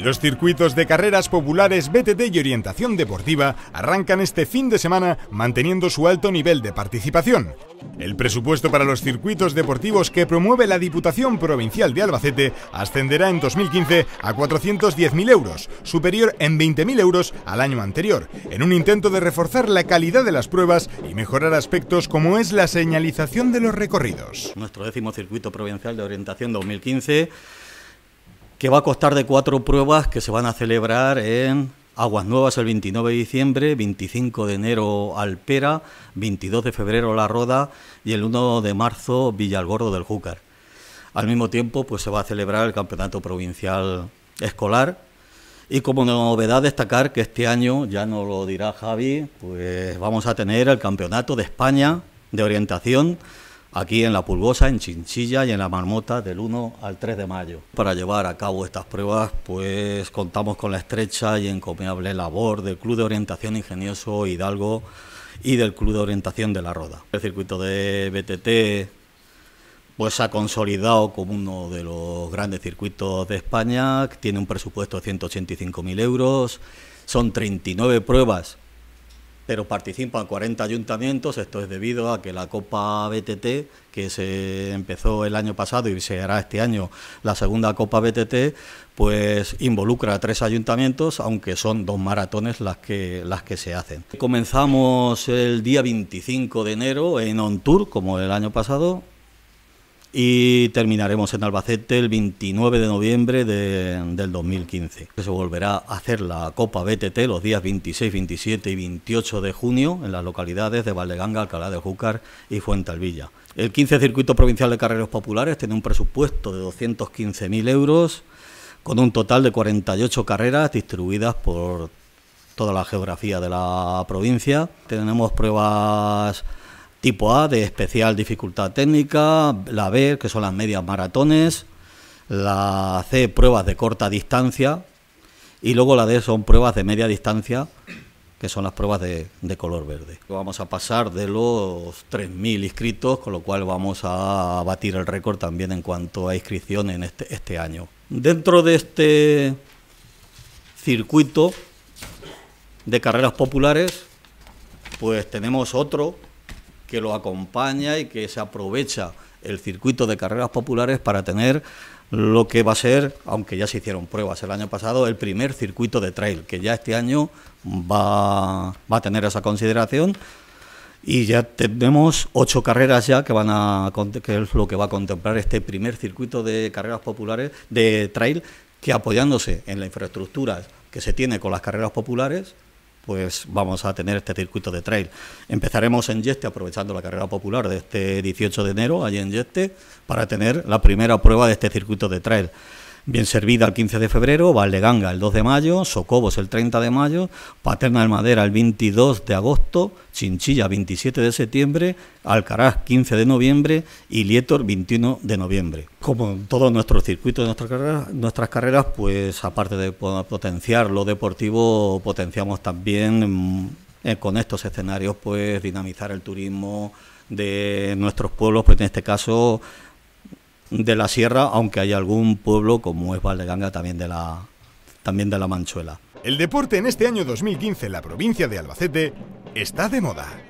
Los circuitos de carreras populares BTT y orientación deportiva arrancan este fin de semana manteniendo su alto nivel de participación. El presupuesto para los circuitos deportivos que promueve la Diputación Provincial de Albacete ascenderá en 2015 a 410.000 euros, superior en 20.000 euros al año anterior, en un intento de reforzar la calidad de las pruebas y mejorar aspectos como es la señalización de los recorridos. Nuestro décimo circuito provincial de orientación 2015 que va a costar de cuatro pruebas que se van a celebrar en Aguas Nuevas el 29 de diciembre, 25 de enero Alpera, 22 de febrero La Roda y el 1 de marzo Villalgordo del Júcar. Al mismo tiempo, pues se va a celebrar el Campeonato Provincial Escolar y como novedad destacar que este año, ya nos lo dirá Javi, pues vamos a tener el Campeonato de España de Orientación aquí en La Pulgosa, en Chinchilla y en La Marmota del 1 al 3 de mayo. Para llevar a cabo estas pruebas, pues contamos con la estrecha y encomiable labor del Club de Orientación Ingenioso Hidalgo y del Club de Orientación de La Roda. El circuito de BTT pues se ha consolidado como uno de los grandes circuitos de España, tiene un presupuesto de 185.000 euros, son 39 pruebas pero participan 40 ayuntamientos. Esto es debido a que la Copa BTT, que se empezó el año pasado y se hará este año la segunda Copa BTT, pues involucra a tres ayuntamientos, aunque son dos maratones las que, las que se hacen. Comenzamos el día 25 de enero en Ontur como el año pasado, y terminaremos en Albacete el 29 de noviembre del 2015. Se volverá a hacer la Copa BTT los días 26, 27 y 28 de junio en las localidades de Valdeganga, Alcalá de Júcar y Villa. El 15 Circuito Provincial de Carreras Populares tiene un presupuesto de 215.000 euros con un total de 48 carreras distribuidas por toda la geografía de la provincia. Tenemos pruebas tipo A de especial dificultad técnica, la B, que son las medias maratones, la C, pruebas de corta distancia, y luego la D son pruebas de media distancia, que son las pruebas de, color verde. Vamos a pasar de los 3.000 inscritos, con lo cual vamos a batir el récord también en cuanto a inscripción en este, este año. Dentro de este circuito de carreras populares, pues tenemos otro que lo acompaña y que se aprovecha el circuito de carreras populares para tener lo que va a ser, aunque ya se hicieron pruebas el año pasado, el primer circuito de trail, que ya este año va, a tener esa consideración. Y ya tenemos ocho carreras ya que van a que es lo que va a contemplar este primer circuito de carreras populares de trail que apoyándose en la infraestructura que se tiene con las carreras populares pues vamos a tener este circuito de trail. Empezaremos en Yeste, aprovechando la carrera popular de este 18 de enero, allí en Yeste, para tener la primera prueba de este circuito de trail. Bien Servida el 15 de febrero, Valdeganga el 2 de mayo, Socobos el 30 de mayo, Paterna de Madera el 22 de agosto, Chinchilla 27 de septiembre, Alcaraz 15 de noviembre y Lietor 21 de noviembre. Como en todos nuestro circuito de nuestras carreras, pues aparte de potenciar lo deportivo, potenciamos también mm, eh, con estos escenarios, pues dinamizar el turismo de nuestros pueblos, pues en este caso de la sierra, aunque hay algún pueblo como es Valdeganga también de la, también de la Manchuela. El deporte en este año 2015 en la provincia de Albacete está de moda.